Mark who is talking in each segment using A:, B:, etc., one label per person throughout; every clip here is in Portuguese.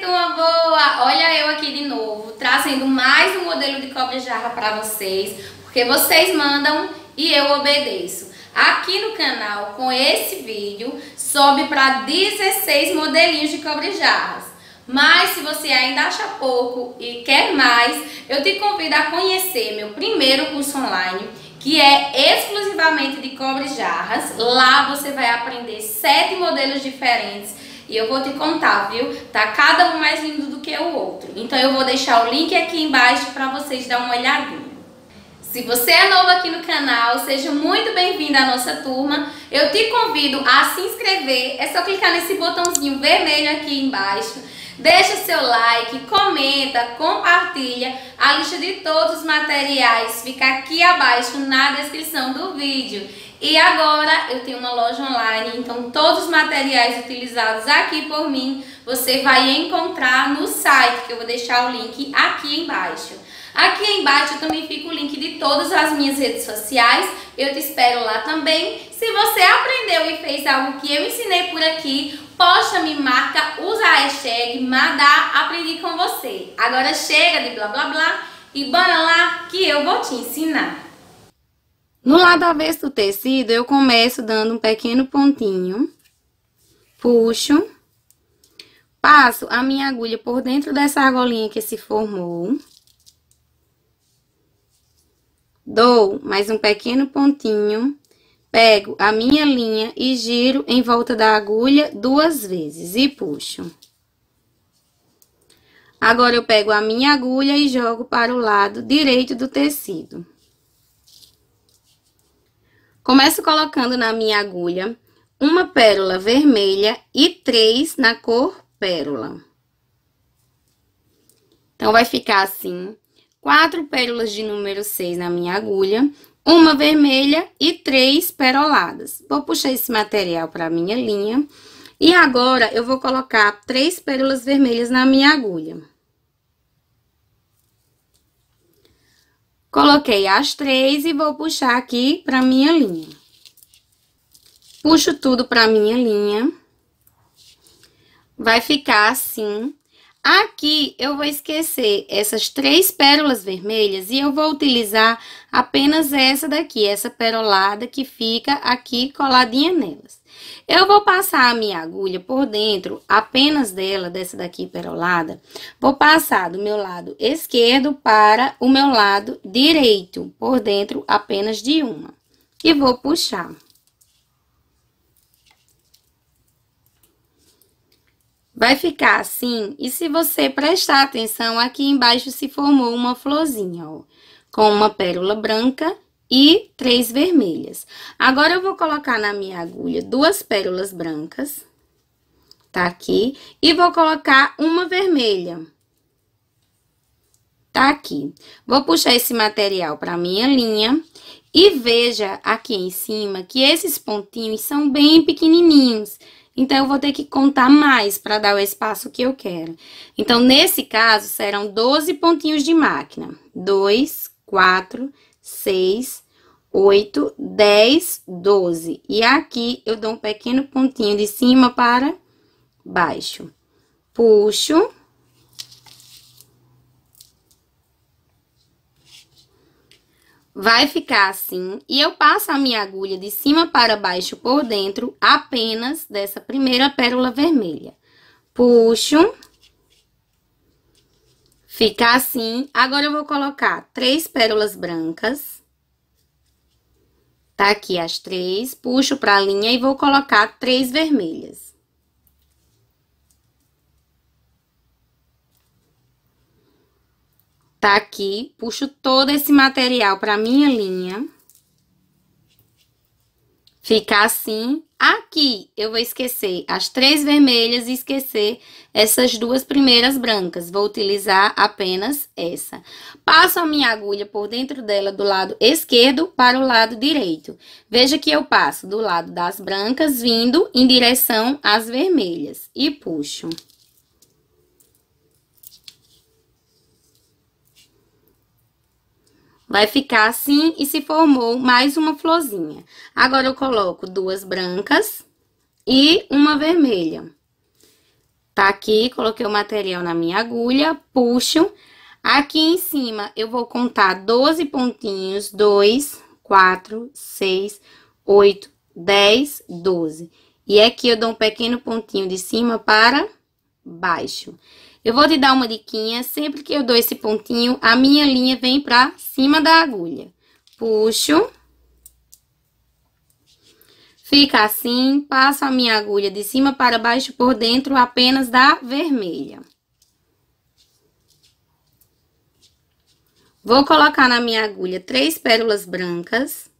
A: turma boa! Olha eu aqui de novo, trazendo mais um modelo de cobre-jarra para vocês, porque vocês mandam e eu obedeço. Aqui no canal, com esse vídeo, sobe para 16 modelinhos de cobre-jarras. Mas se você ainda acha pouco e quer mais, eu te convido a conhecer meu primeiro curso online, que é exclusivamente de cobre-jarras. Lá você vai aprender sete modelos diferentes e eu vou te contar, viu? Tá cada um mais lindo do que o outro. Então eu vou deixar o link aqui embaixo para vocês dar uma olhadinha. Se você é novo aqui no canal, seja muito bem-vindo à nossa turma. Eu te convido a se inscrever, é só clicar nesse botãozinho vermelho aqui embaixo Deixa seu like, comenta, compartilha. A lista de todos os materiais fica aqui abaixo na descrição do vídeo. E agora eu tenho uma loja online, então todos os materiais utilizados aqui por mim você vai encontrar no site, que eu vou deixar o link aqui embaixo. Aqui embaixo também fica o link de todas as minhas redes sociais, eu te espero lá também. Se você aprendeu e fez algo que eu ensinei por aqui, posta, me marca, usa a hashtag Madá Aprendi com Você. Agora chega de blá blá blá e bora lá que eu vou te ensinar. No lado avesso do tecido, eu começo dando um pequeno pontinho, puxo, passo a minha agulha por dentro dessa argolinha que se formou, dou mais um pequeno pontinho Pego a minha linha e giro em volta da agulha duas vezes e puxo. Agora, eu pego a minha agulha e jogo para o lado direito do tecido. Começo colocando na minha agulha uma pérola vermelha e três na cor pérola. Então, vai ficar assim, quatro pérolas de número seis na minha agulha uma vermelha e três peroladas. Vou puxar esse material para minha linha. E agora, eu vou colocar três pérolas vermelhas na minha agulha. Coloquei as três e vou puxar aqui para minha linha. Puxo tudo para minha linha. Vai ficar assim. Aqui eu vou esquecer essas três pérolas vermelhas e eu vou utilizar apenas essa daqui, essa perolada que fica aqui coladinha nelas. Eu vou passar a minha agulha por dentro apenas dela, dessa daqui perolada. Vou passar do meu lado esquerdo para o meu lado direito, por dentro apenas de uma. E vou puxar. Vai ficar assim, e se você prestar atenção, aqui embaixo se formou uma florzinha, ó, com uma pérola branca e três vermelhas. Agora, eu vou colocar na minha agulha duas pérolas brancas, tá aqui, e vou colocar uma vermelha, tá aqui. Vou puxar esse material para minha linha e veja aqui em cima que esses pontinhos são bem pequenininhos, então, eu vou ter que contar mais para dar o espaço que eu quero. Então, nesse caso, serão 12 pontinhos de máquina. 2, 4, 6, 8, 10, 12. E aqui, eu dou um pequeno pontinho de cima para baixo. Puxo Vai ficar assim e eu passo a minha agulha de cima para baixo por dentro apenas dessa primeira pérola vermelha. Puxo. Fica assim. Agora eu vou colocar três pérolas brancas. Tá aqui as três. Puxo para a linha e vou colocar três vermelhas. Tá aqui, puxo todo esse material pra minha linha. Fica assim. Aqui eu vou esquecer as três vermelhas e esquecer essas duas primeiras brancas. Vou utilizar apenas essa. Passo a minha agulha por dentro dela do lado esquerdo para o lado direito. Veja que eu passo do lado das brancas vindo em direção às vermelhas e puxo. Vai ficar assim e se formou mais uma florzinha. Agora, eu coloco duas brancas e uma vermelha. Tá aqui, coloquei o material na minha agulha, puxo. Aqui em cima, eu vou contar 12 pontinhos. 2, 4, 6, 8, 10, 12. E aqui eu dou um pequeno pontinho de cima para baixo. Eu vou te dar uma diquinha, sempre que eu dou esse pontinho, a minha linha vem pra cima da agulha. Puxo. Fica assim, passo a minha agulha de cima para baixo por dentro apenas da vermelha. Vou colocar na minha agulha três pérolas brancas.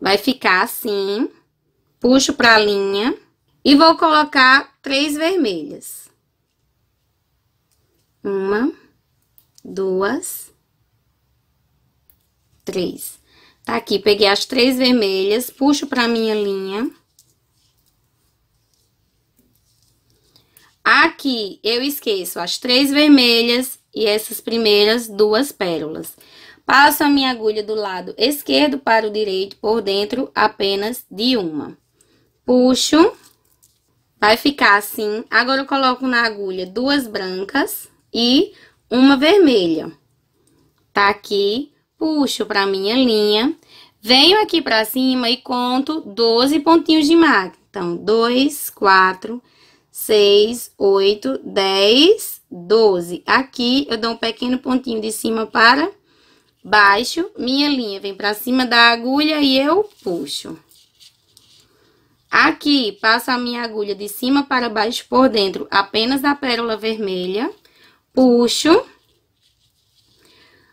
A: Vai ficar assim puxo para a linha e vou colocar três vermelhas. Uma, duas, três. Tá aqui, peguei as três vermelhas, puxo para minha linha. Aqui, eu esqueço as três vermelhas e essas primeiras duas pérolas. Passo a minha agulha do lado esquerdo para o direito por dentro apenas de uma puxo, vai ficar assim. Agora, eu coloco na agulha duas brancas e uma vermelha. Tá aqui, puxo pra minha linha, venho aqui pra cima e conto 12 pontinhos de máquina. Então, 2, 4, 6, 8, 10, 12. Aqui, eu dou um pequeno pontinho de cima para baixo, minha linha vem pra cima da agulha e eu puxo. Aqui, passo a minha agulha de cima para baixo por dentro apenas da pérola vermelha. Puxo.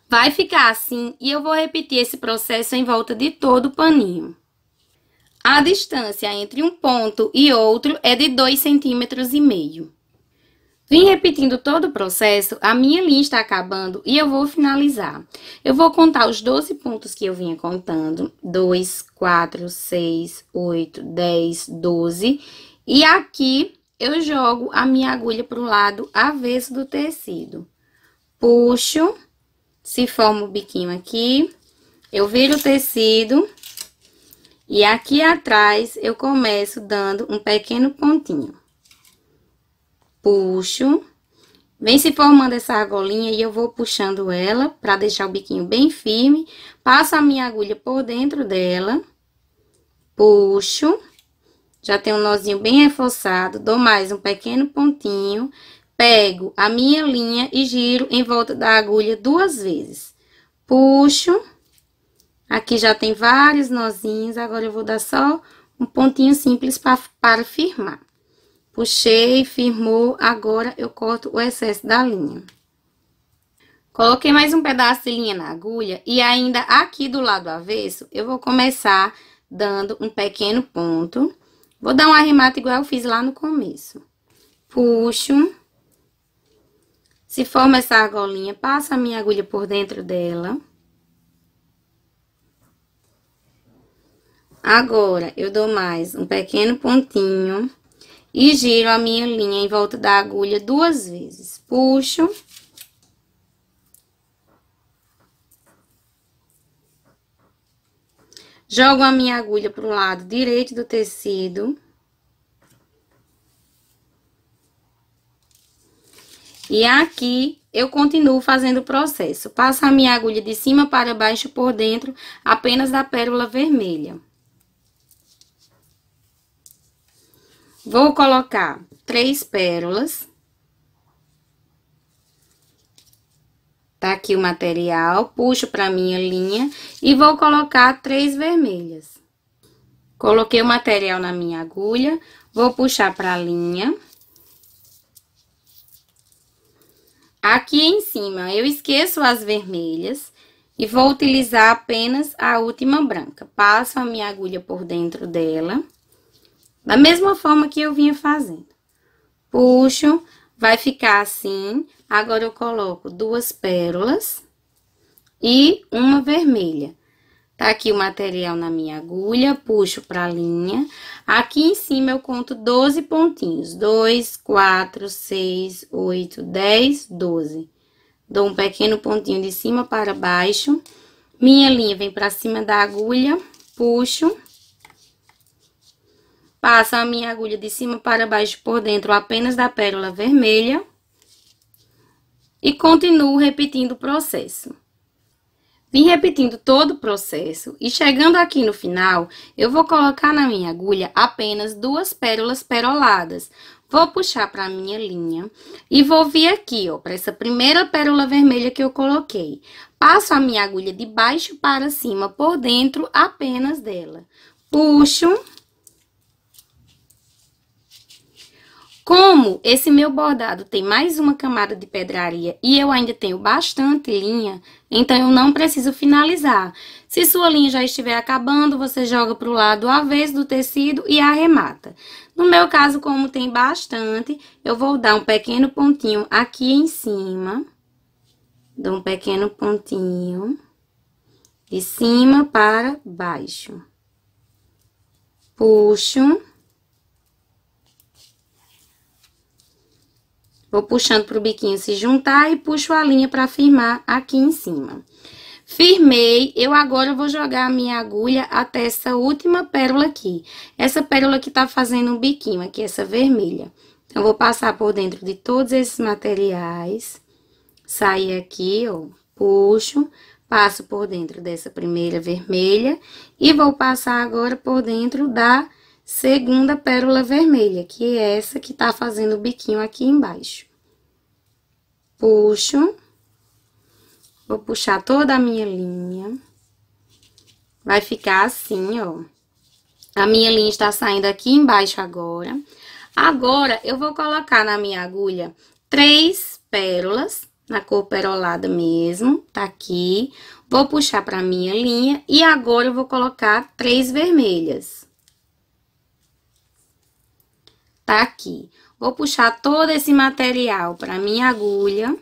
A: Vai ficar assim e eu vou repetir esse processo em volta de todo o paninho. A distância entre um ponto e outro é de 2,5 centímetros. e meio. Vim repetindo todo o processo, a minha linha está acabando e eu vou finalizar. Eu vou contar os 12 pontos que eu vinha contando: 2, 4, 6, 8, 10, 12. E aqui eu jogo a minha agulha para o lado avesso do tecido. Puxo, se forma o biquinho aqui, eu viro o tecido e aqui atrás eu começo dando um pequeno pontinho puxo. Vem se formando essa argolinha e eu vou puxando ela para deixar o biquinho bem firme. Passo a minha agulha por dentro dela. Puxo. Já tem um nozinho bem reforçado. Dou mais um pequeno pontinho. Pego a minha linha e giro em volta da agulha duas vezes. Puxo. Aqui já tem vários nozinhos. Agora eu vou dar só um pontinho simples pra, para firmar. Puxei, firmou, agora eu corto o excesso da linha. Coloquei mais um pedaço de linha na agulha e ainda aqui do lado avesso, eu vou começar dando um pequeno ponto. Vou dar um arremate igual eu fiz lá no começo. Puxo. Se forma essa argolinha, passo a minha agulha por dentro dela. Agora, eu dou mais um pequeno pontinho e giro a minha linha em volta da agulha duas vezes. Puxo. Jogo a minha agulha para o lado direito do tecido. E aqui, eu continuo fazendo o processo. Passo a minha agulha de cima para baixo por dentro, apenas da pérola vermelha. Vou colocar três pérolas. Tá aqui o material, puxo pra minha linha e vou colocar três vermelhas. Coloquei o material na minha agulha, vou puxar pra linha. Aqui em cima eu esqueço as vermelhas e vou utilizar apenas a última branca. Passo a minha agulha por dentro dela. Da mesma forma que eu vinha fazendo. Puxo, vai ficar assim. Agora eu coloco duas pérolas e uma vermelha. Tá aqui o material na minha agulha, puxo pra linha. Aqui em cima eu conto 12 pontinhos. 2, 4, 6, 8, 10, 12. Dou um pequeno pontinho de cima para baixo. Minha linha vem pra cima da agulha, puxo. Passo a minha agulha de cima para baixo por dentro apenas da pérola vermelha. E continuo repetindo o processo. Vim repetindo todo o processo e chegando aqui no final, eu vou colocar na minha agulha apenas duas pérolas peroladas. Vou puxar para minha linha e vou vir aqui, ó, para essa primeira pérola vermelha que eu coloquei. Passo a minha agulha de baixo para cima por dentro apenas dela. Puxo Como esse meu bordado tem mais uma camada de pedraria e eu ainda tenho bastante linha, então eu não preciso finalizar. Se sua linha já estiver acabando, você joga para o lado avesso do tecido e arremata. No meu caso, como tem bastante, eu vou dar um pequeno pontinho aqui em cima. Dou um pequeno pontinho de cima para baixo. Puxo Vou puxando pro biquinho se juntar e puxo a linha para firmar aqui em cima. Firmei, eu agora vou jogar a minha agulha até essa última pérola aqui. Essa pérola que tá fazendo um biquinho aqui, essa vermelha. Então, vou passar por dentro de todos esses materiais. Sair aqui, ó, puxo, passo por dentro dessa primeira vermelha. E vou passar agora por dentro da segunda pérola vermelha, que é essa que tá fazendo o biquinho aqui embaixo. Puxo. Vou puxar toda a minha linha. Vai ficar assim, ó. A minha linha está saindo aqui embaixo agora. Agora, eu vou colocar na minha agulha três pérolas, na cor perolada mesmo, tá aqui. Vou puxar pra minha linha e agora eu vou colocar três vermelhas tá aqui. Vou puxar todo esse material pra minha agulha.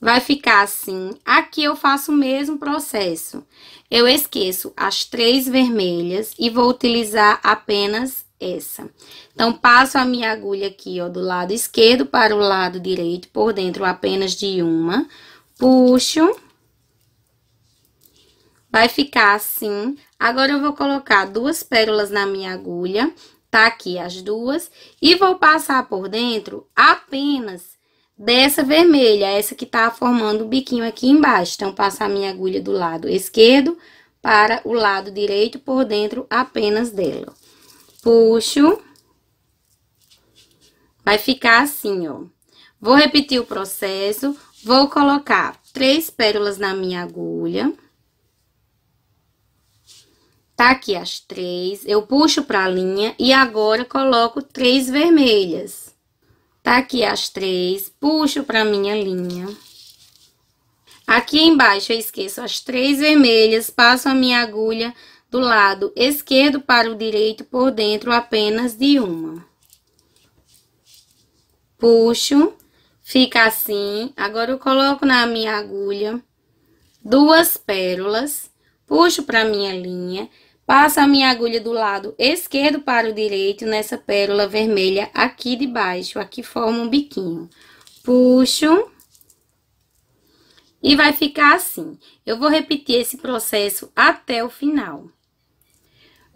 A: Vai ficar assim. Aqui eu faço o mesmo processo. Eu esqueço as três vermelhas e vou utilizar apenas essa. Então, passo a minha agulha aqui, ó, do lado esquerdo para o lado direito, por dentro apenas de uma. Puxo. Vai ficar assim. Agora, eu vou colocar duas pérolas na minha agulha Tá aqui as duas. E vou passar por dentro apenas dessa vermelha, essa que tá formando o biquinho aqui embaixo. Então, passar a minha agulha do lado esquerdo para o lado direito por dentro apenas dela. Puxo. Vai ficar assim, ó. Vou repetir o processo. Vou colocar três pérolas na minha agulha. Tá aqui as três, eu puxo para a linha e agora coloco três vermelhas. Tá aqui as três, puxo para minha linha. Aqui embaixo eu esqueço as três vermelhas, passo a minha agulha do lado esquerdo para o direito por dentro apenas de uma. Puxo, fica assim. Agora eu coloco na minha agulha duas pérolas, puxo para minha linha Passa a minha agulha do lado esquerdo para o direito nessa pérola vermelha aqui de baixo, aqui forma um biquinho. Puxo. E vai ficar assim. Eu vou repetir esse processo até o final.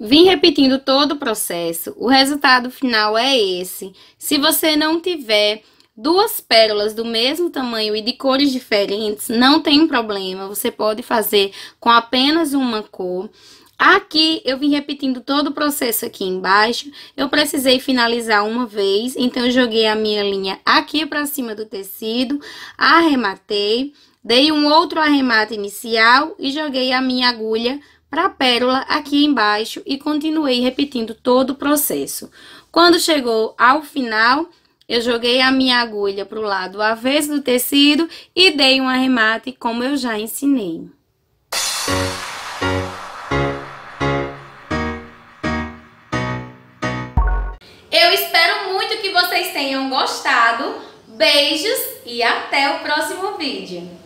A: Vim repetindo todo o processo. O resultado final é esse. Se você não tiver duas pérolas do mesmo tamanho e de cores diferentes, não tem problema. Você pode fazer com apenas uma cor. Aqui, eu vim repetindo todo o processo aqui embaixo. Eu precisei finalizar uma vez, então eu joguei a minha linha aqui para cima do tecido, arrematei, dei um outro arremate inicial e joguei a minha agulha para a pérola aqui embaixo e continuei repetindo todo o processo. Quando chegou ao final, eu joguei a minha agulha para o lado avesso do tecido e dei um arremate como eu já ensinei. tenham gostado. Beijos e até o próximo vídeo.